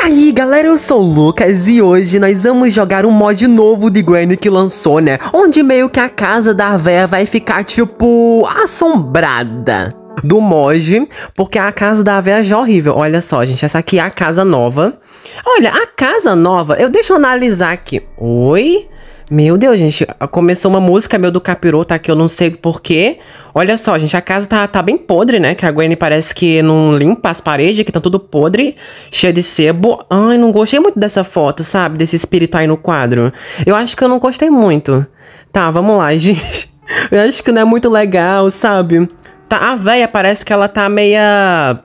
E aí galera, eu sou o Lucas e hoje nós vamos jogar um mod novo de Granny que lançou, né? Onde meio que a casa da véia vai ficar, tipo, assombrada do mod, porque a casa da véia já é horrível. Olha só, gente, essa aqui é a casa nova. Olha, a casa nova, eu deixa eu analisar aqui. Oi? Meu Deus, gente, começou uma música meu do capiroto aqui, eu não sei porquê. Olha só, gente, a casa tá, tá bem podre, né? Que a Gwen parece que não limpa as paredes, que tá tudo podre, cheia de sebo. Ai, não gostei muito dessa foto, sabe? Desse espírito aí no quadro. Eu acho que eu não gostei muito. Tá, vamos lá, gente. Eu acho que não é muito legal, sabe? Tá, a véia parece que ela tá meia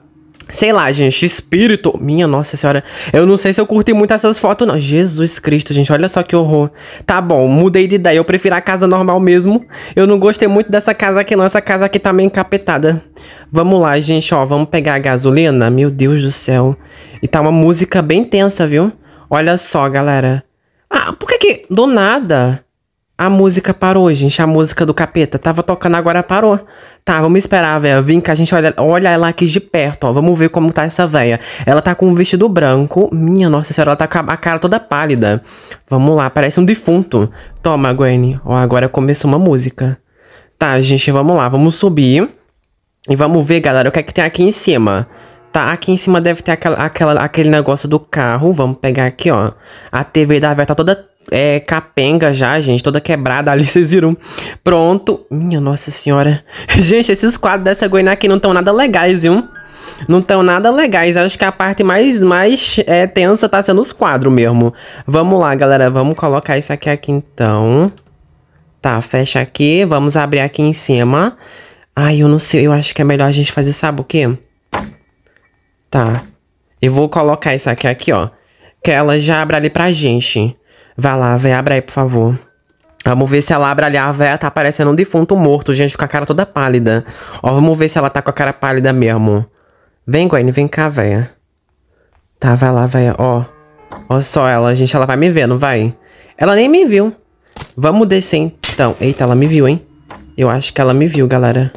Sei lá, gente, espírito. Minha nossa senhora. Eu não sei se eu curti muito essas fotos, não. Jesus Cristo, gente, olha só que horror. Tá bom, mudei de ideia. Eu prefiro a casa normal mesmo. Eu não gostei muito dessa casa aqui, não. Essa casa aqui tá meio encapetada. Vamos lá, gente, ó. Vamos pegar a gasolina. Meu Deus do céu. E tá uma música bem tensa, viu? Olha só, galera. Ah, por que que... Do nada a música parou, gente. A música do capeta. Tava tocando, agora parou. Tá, vamos esperar, velho. Vem que a gente olha, olha ela aqui de perto, ó. Vamos ver como tá essa velha. Ela tá com um vestido branco. Minha nossa senhora, ela tá com a cara toda pálida. Vamos lá, parece um defunto. Toma, Gwen. Ó, agora começou uma música. Tá, gente, vamos lá. Vamos subir. E vamos ver, galera, o que é que tem aqui em cima. Tá, aqui em cima deve ter aquela, aquela aquele negócio do carro. Vamos pegar aqui, ó. A TV da velha tá toda é, capenga já, gente, toda quebrada ali, vocês viram. Pronto. Minha nossa senhora. Gente, esses quadros dessa Guiná aqui não estão nada legais, viu? Não estão nada legais. Acho que a parte mais, mais é, tensa tá sendo os quadros mesmo. Vamos lá, galera. Vamos colocar isso aqui, aqui então. Tá, fecha aqui. Vamos abrir aqui em cima. Ai, eu não sei. Eu acho que é melhor a gente fazer, sabe o quê? Tá. Eu vou colocar isso aqui, aqui, ó. Que ela já abre ali pra gente. Vai lá, véia, abre aí, por favor. Vamos ver se ela abre ali. A véia tá parecendo um defunto morto, gente, com a cara toda pálida. Ó, vamos ver se ela tá com a cara pálida mesmo. Vem, Gwen, vem cá, véia. Tá, vai lá, véia, ó. Ó só ela, gente, ela vai me vendo, vai. Ela nem me viu. Vamos descer, então. Eita, ela me viu, hein? Eu acho que ela me viu, galera.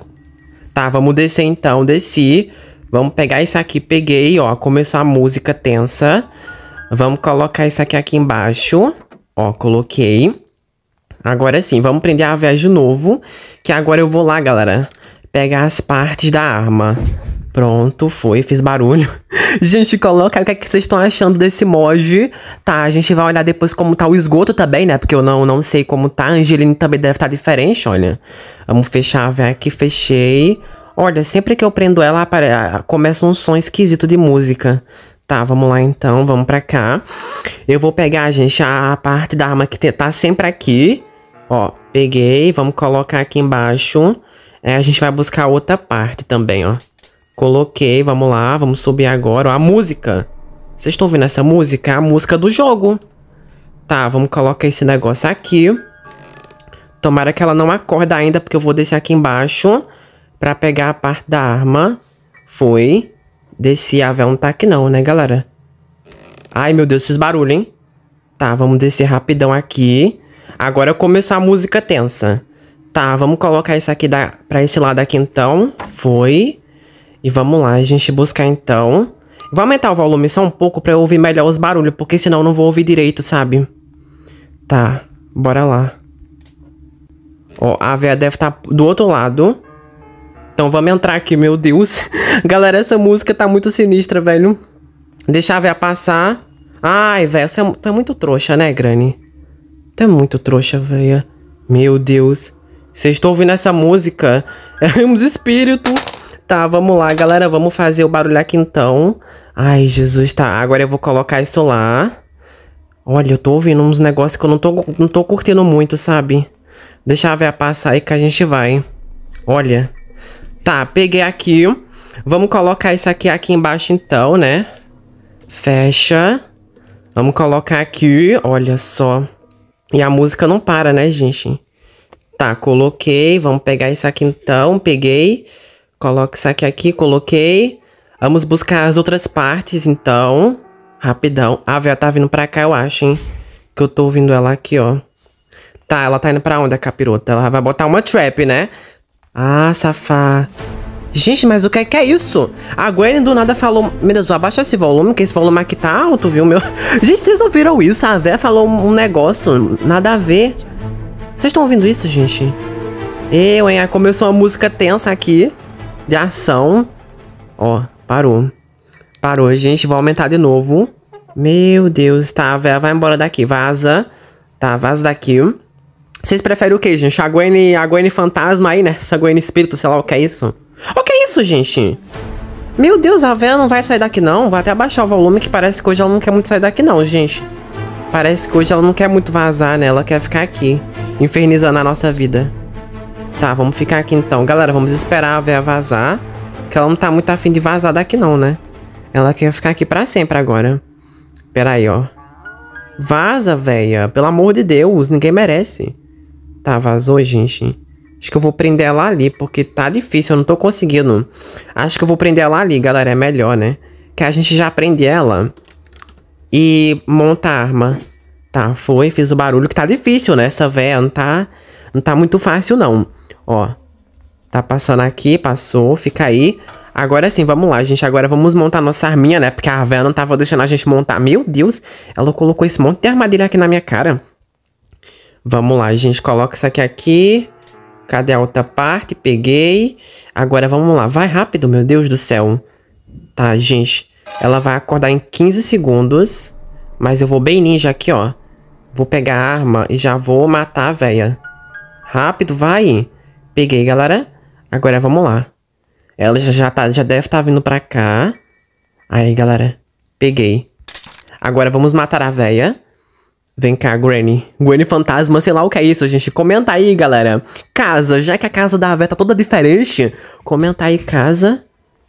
Tá, vamos descer, então. Desci. Vamos pegar isso aqui. Peguei, ó. Começou a música tensa. Vamos colocar isso aqui aqui embaixo. Ó, coloquei. Agora sim, vamos prender a véia de novo. Que agora eu vou lá, galera. Pegar as partes da arma. Pronto, foi. Fiz barulho. gente, coloca o que, é que vocês estão achando desse mod. Tá, a gente vai olhar depois como tá o esgoto também, né? Porque eu não, não sei como tá. A Angelina também deve estar tá diferente, olha. Vamos fechar a véia aqui. Fechei. Olha, sempre que eu prendo ela, começa um som esquisito de música. Tá, vamos lá então, vamos pra cá. Eu vou pegar, gente, a parte da arma que tá sempre aqui. Ó, peguei, vamos colocar aqui embaixo. É, a gente vai buscar outra parte também, ó. Coloquei, vamos lá, vamos subir agora. Ó, a música. Vocês estão ouvindo essa música? É a música do jogo. Tá, vamos colocar esse negócio aqui. Tomara que ela não acorda ainda, porque eu vou descer aqui embaixo pra pegar a parte da arma. Foi. Descer a não tá aqui não, né, galera? Ai, meu Deus, esses barulhos, hein? Tá, vamos descer rapidão aqui. Agora começou a música tensa. Tá, vamos colocar isso aqui da, pra esse lado aqui, então. Foi. E vamos lá, a gente buscar, então. Vou aumentar o volume só um pouco pra eu ouvir melhor os barulhos, porque senão eu não vou ouvir direito, sabe? Tá, bora lá. Ó, a veia deve estar tá do outro lado. Então vamos entrar aqui, meu Deus. Galera, essa música tá muito sinistra, velho. Deixa a véia passar. Ai, velho, você é, tá muito trouxa, né, Granny? Tá é muito trouxa, velho. Meu Deus. Vocês estão ouvindo essa música? É uns espíritos. Tá, vamos lá, galera. Vamos fazer o barulho aqui então. Ai, Jesus, tá. Agora eu vou colocar isso lá. Olha, eu tô ouvindo uns negócios que eu não tô, não tô curtindo muito, sabe? Deixa a ver passar aí que a gente vai. Olha. Tá, peguei aqui. Vamos colocar isso aqui aqui embaixo então, né? Fecha. Vamos colocar aqui, olha só. E a música não para, né, gente? Tá, coloquei. Vamos pegar isso aqui então. Peguei. Coloca isso aqui aqui, coloquei. Vamos buscar as outras partes, então. Rapidão. A Vel tá vindo pra cá, eu acho, hein? Que eu tô ouvindo ela aqui, ó. Tá, ela tá indo pra onde, a capirota? Ela vai botar uma trap, né? Ah, safá. Gente, mas o que, é que é isso? A Gwen do nada falou... Meu Deus, abaixa esse volume, que esse volume aqui tá alto, viu? Meu... Gente, vocês ouviram isso? A Vé falou um negócio, nada a ver. Vocês estão ouvindo isso, gente? Eu, hein? começou uma música tensa aqui, de ação. Ó, parou. Parou, gente. Vou aumentar de novo. Meu Deus, tá, a Vé vai embora daqui. Vaza. Tá, vaza daqui. Vocês preferem o que, gente? A Gwen, a Gwen fantasma aí, né? Essa Gwen espírito, sei lá o que é isso. O que é isso, gente? Meu Deus, a véia não vai sair daqui, não. Vai até abaixar o volume, que parece que hoje ela não quer muito sair daqui, não, gente. Parece que hoje ela não quer muito vazar, né? Ela quer ficar aqui, infernizando a nossa vida. Tá, vamos ficar aqui então. Galera, vamos esperar a véia vazar. Que ela não tá muito afim de vazar daqui, não, né? Ela quer ficar aqui pra sempre agora. Pera aí, ó. Vaza, véia. Pelo amor de Deus, ninguém merece. Tá, vazou, gente. Acho que eu vou prender ela ali, porque tá difícil, eu não tô conseguindo. Acho que eu vou prender ela ali, galera, é melhor, né? Que a gente já prende ela e monta a arma. Tá, foi, fiz o barulho, que tá difícil, né? Essa véia não tá, não tá muito fácil, não. Ó, tá passando aqui, passou, fica aí. Agora sim, vamos lá, gente. Agora vamos montar nossa arminha, né? Porque a véia não tava deixando a gente montar. Meu Deus, ela colocou esse monte de armadilha aqui na minha cara. Vamos lá, a gente coloca isso aqui aqui. Cadê a outra parte? Peguei. Agora vamos lá. Vai rápido, meu Deus do céu. Tá, gente. Ela vai acordar em 15 segundos. Mas eu vou bem ninja aqui, ó. Vou pegar a arma e já vou matar a véia. Rápido, vai. Peguei, galera. Agora vamos lá. Ela já, já, tá, já deve estar tá vindo pra cá. Aí, galera. Peguei. Agora vamos matar a véia. Vem cá, Granny. Granny fantasma, sei lá o que é isso, gente. Comenta aí, galera. Casa, já que a casa da Vé tá toda diferente, comenta aí casa.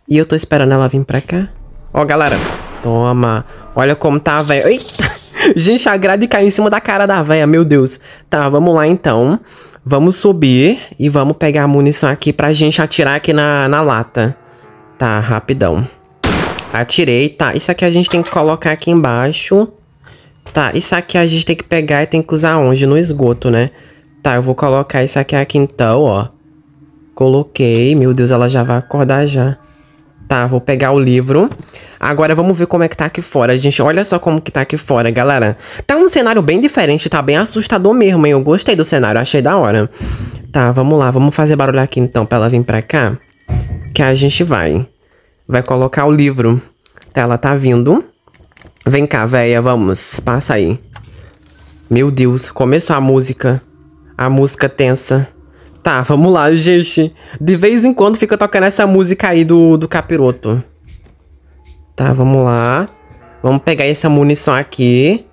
E eu tô esperando ela vir pra cá. Ó, galera. Toma. Olha como tá a véia. Eita! Gente, a grade caiu em cima da cara da véia, meu Deus. Tá, vamos lá então. Vamos subir e vamos pegar a munição aqui pra gente atirar aqui na, na lata. Tá, rapidão. Atirei, tá. Isso aqui a gente tem que colocar aqui embaixo. Tá, isso aqui a gente tem que pegar e tem que usar onde? No esgoto, né? Tá, eu vou colocar isso aqui aqui então, ó. Coloquei. Meu Deus, ela já vai acordar já. Tá, vou pegar o livro. Agora vamos ver como é que tá aqui fora, gente. Olha só como que tá aqui fora, galera. Tá um cenário bem diferente, tá bem assustador mesmo, hein? Eu gostei do cenário, achei da hora. Tá, vamos lá. Vamos fazer barulho aqui então pra ela vir pra cá. Que a gente vai. Vai colocar o livro. Tá, ela tá vindo. Vem cá, véia, vamos. Passa aí. Meu Deus, começou a música. A música tensa. Tá, vamos lá, gente. De vez em quando fica tocando essa música aí do, do capiroto. Tá, vamos lá. Vamos pegar essa munição aqui.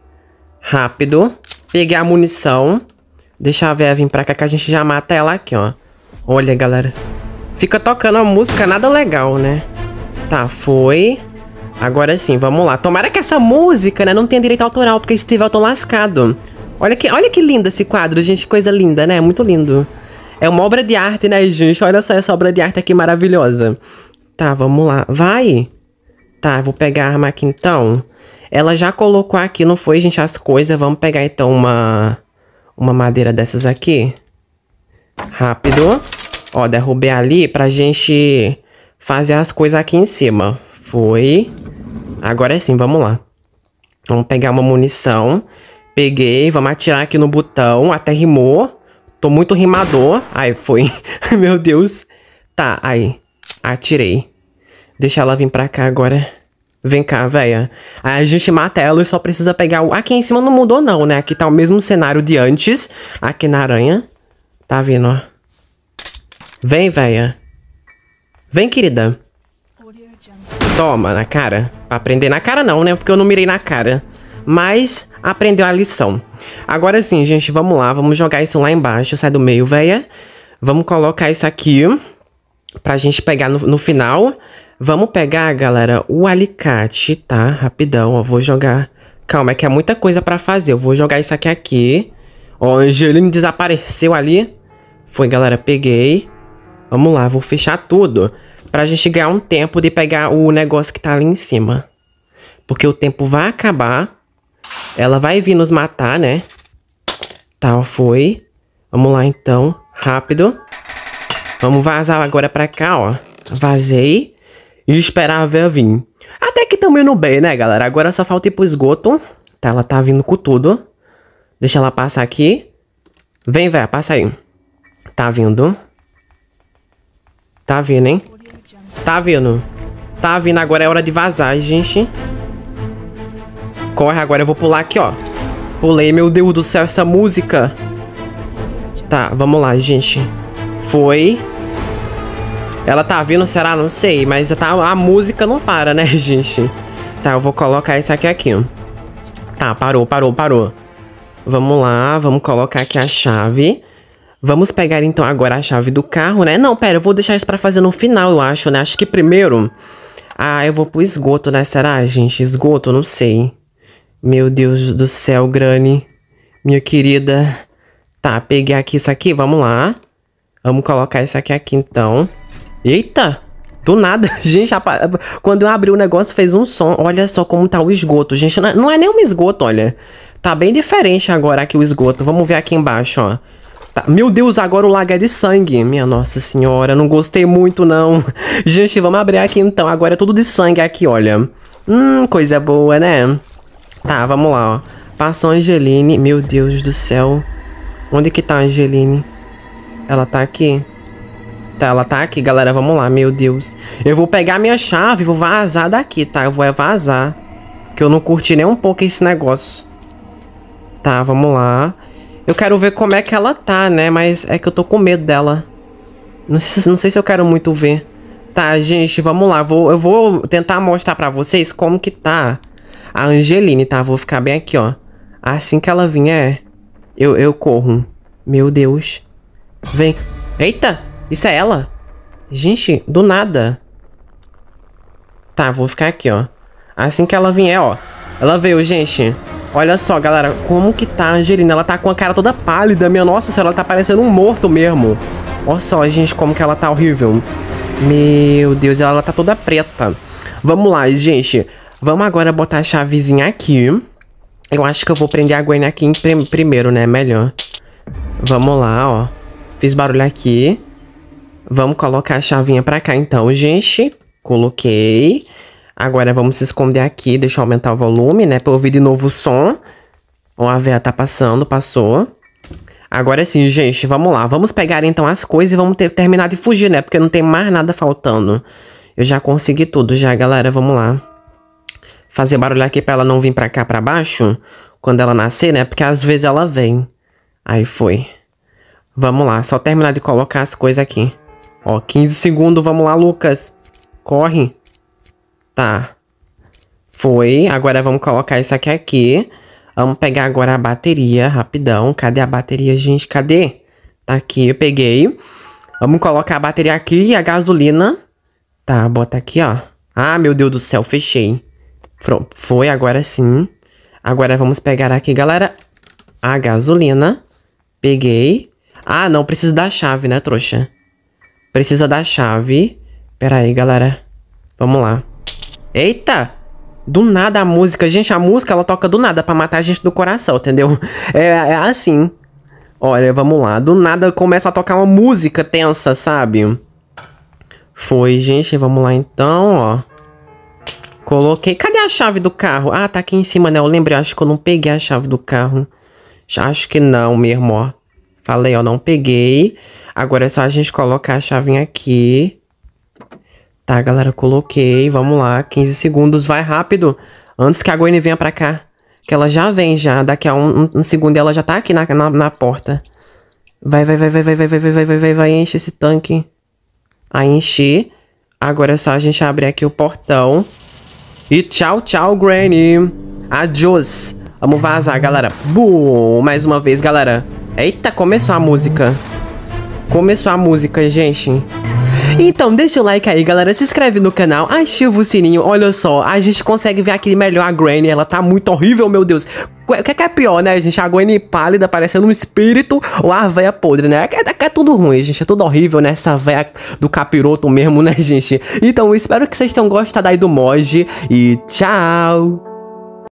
Rápido. Peguei a munição. Deixa a véia vir pra cá que a gente já mata ela aqui, ó. Olha, galera. Fica tocando a música, nada legal, né? Tá, foi. Agora sim, vamos lá. Tomara que essa música, né, não tenha direito autoral, porque esse Elton lascado. Olha que, olha que lindo esse quadro, gente. Coisa linda, né? Muito lindo. É uma obra de arte, né, gente? Olha só essa obra de arte aqui maravilhosa. Tá, vamos lá. Vai! Tá, vou pegar a arma aqui então. Ela já colocou aqui, não foi, gente, as coisas. Vamos pegar então uma, uma madeira dessas aqui. Rápido. Ó, derrubei ali pra gente fazer as coisas aqui em cima. Foi. Agora é sim, vamos lá. Vamos pegar uma munição. Peguei, vamos atirar aqui no botão. Até rimou. Tô muito rimador. Aí, foi. Meu Deus. Tá, aí. Atirei. Deixa ela vir pra cá agora. Vem cá, véia. Aí a gente mata ela e só precisa pegar o... Aqui em cima não mudou não, né? Aqui tá o mesmo cenário de antes. Aqui na aranha. Tá vindo, ó. Vem, véia. Vem, querida. Toma, na cara. Aprender na cara não, né? Porque eu não mirei na cara. Mas aprendeu a lição. Agora sim, gente, vamos lá. Vamos jogar isso lá embaixo. Sai do meio, véia. Vamos colocar isso aqui pra gente pegar no, no final. Vamos pegar, galera, o alicate, tá? Rapidão, ó. Vou jogar... Calma, é que é muita coisa pra fazer. Eu vou jogar isso aqui aqui. Ó, Angelina desapareceu ali. Foi, galera, peguei. Vamos lá, vou fechar tudo pra gente ganhar um tempo de pegar o negócio que tá ali em cima. Porque o tempo vai acabar. Ela vai vir nos matar, né? Tá, foi. Vamos lá, então. Rápido. Vamos vazar agora pra cá, ó. Vazei. E esperar a véia vir. Até que tamo indo bem, né, galera? Agora só falta ir pro esgoto. Tá, ela tá vindo com tudo. Deixa ela passar aqui. Vem, véia, passa aí. Tá vindo. Tá vindo, hein? Tá vindo. Tá vindo, agora é hora de vazar, gente. Corre, agora eu vou pular aqui, ó. Pulei, meu Deus do céu, essa música. Tá, vamos lá, gente. Foi. Ela tá vindo, será? Não sei, mas tá, a música não para, né, gente? Tá, eu vou colocar esse aqui aqui, ó. Tá, parou, parou, parou. Vamos lá, vamos colocar aqui a chave. Vamos pegar então agora a chave do carro, né? Não, pera, eu vou deixar isso pra fazer no final, eu acho, né? Acho que primeiro... Ah, eu vou pro esgoto, né? Será, gente? Esgoto? Não sei. Meu Deus do céu, Granny. Minha querida. Tá, peguei aqui isso aqui, vamos lá. Vamos colocar isso aqui aqui, então. Eita! Do nada, gente, quando eu abri o negócio fez um som. Olha só como tá o esgoto, gente. É, não é nem um esgoto, olha. Tá bem diferente agora aqui o esgoto. Vamos ver aqui embaixo, ó. Tá, meu Deus, agora o é de sangue. Minha nossa senhora, não gostei muito não. Gente, vamos abrir aqui então. Agora é tudo de sangue aqui, olha. Hum, coisa boa, né? Tá, vamos lá, ó. Passou a Angeline. Meu Deus do céu. Onde que tá a Angeline? Ela tá aqui. Tá, ela tá aqui, galera. Vamos lá, meu Deus. Eu vou pegar minha chave e vou vazar daqui, tá? Eu vou vazar. Que eu não curti nem um pouco esse negócio. Tá, vamos lá. Eu quero ver como é que ela tá, né? Mas é que eu tô com medo dela. Não sei, não sei se eu quero muito ver. Tá, gente, vamos lá. Vou, eu vou tentar mostrar pra vocês como que tá a Angeline, tá? Vou ficar bem aqui, ó. Assim que ela vier, é, eu, eu corro. Meu Deus. Vem. Eita! Isso é ela? Gente, do nada. Tá, vou ficar aqui, ó. Assim que ela vier, é, ó. Ela veio, gente. Olha só, galera, como que tá a Angelina? Ela tá com a cara toda pálida, minha nossa senhora, ela tá parecendo um morto mesmo. Olha só, gente, como que ela tá horrível. Meu Deus, ela tá toda preta. Vamos lá, gente. Vamos agora botar a chavezinha aqui. Eu acho que eu vou prender a Gwen aqui prim primeiro, né? Melhor. Vamos lá, ó. Fiz barulho aqui. Vamos colocar a chavinha pra cá então, gente. Coloquei. Agora vamos se esconder aqui, deixa eu aumentar o volume, né? Pra ouvir de novo o som. Ó, a veia tá passando, passou. Agora sim, gente, vamos lá. Vamos pegar então as coisas e vamos ter, terminar de fugir, né? Porque não tem mais nada faltando. Eu já consegui tudo já, galera. Vamos lá. Fazer barulho aqui pra ela não vir pra cá, pra baixo. Quando ela nascer, né? Porque às vezes ela vem. Aí foi. Vamos lá. Só terminar de colocar as coisas aqui. Ó, 15 segundos. Vamos lá, Lucas. Corre. Tá. Foi. Agora vamos colocar isso aqui aqui. Vamos pegar agora a bateria, rapidão. Cadê a bateria, gente? Cadê? Tá aqui, eu peguei. Vamos colocar a bateria aqui e a gasolina. Tá, bota aqui, ó. Ah, meu Deus do céu, fechei. foi, agora sim. Agora vamos pegar aqui, galera, a gasolina. Peguei. Ah, não, precisa da chave, né, trouxa? Precisa da chave. Pera aí, galera. Vamos lá. Eita! Do nada a música. Gente, a música ela toca do nada para matar a gente do coração, entendeu? É, é assim. Olha, vamos lá. Do nada começa a tocar uma música tensa, sabe? Foi, gente. Vamos lá então, ó. Coloquei. Cadê a chave do carro? Ah, tá aqui em cima, né? Eu lembrei, acho que eu não peguei a chave do carro. Já acho que não mesmo, ó. Falei, ó, não peguei. Agora é só a gente colocar a chavinha aqui. Tá, galera, coloquei. Vamos lá, 15 segundos. Vai rápido, antes que a Gwen venha pra cá. Que ela já vem, já. Daqui a um, um segundo ela já tá aqui na, na, na porta. Vai, vai, vai, vai, vai, vai, vai, vai, vai, vai, vai, vai, enche esse tanque. Aí enchi. Agora é só a gente abrir aqui o portão. E tchau, tchau, Granny. Adios. Vamos vazar, galera. Bum! Mais uma vez, galera. Eita, começou a música. Começou a música, gente. Então, deixa o like aí, galera. Se inscreve no canal, ativa o sininho. Olha só, a gente consegue ver aqui melhor a Granny. Ela tá muito horrível, meu Deus. O que, é, é pior, né, gente? A Granny pálida parecendo um espírito ou a véia podre, né? É, é, é, tudo ruim, gente. É tudo horrível, né? Essa véia do capiroto mesmo, né, gente? Então, espero que vocês tenham gostado aí do mod. E tchau!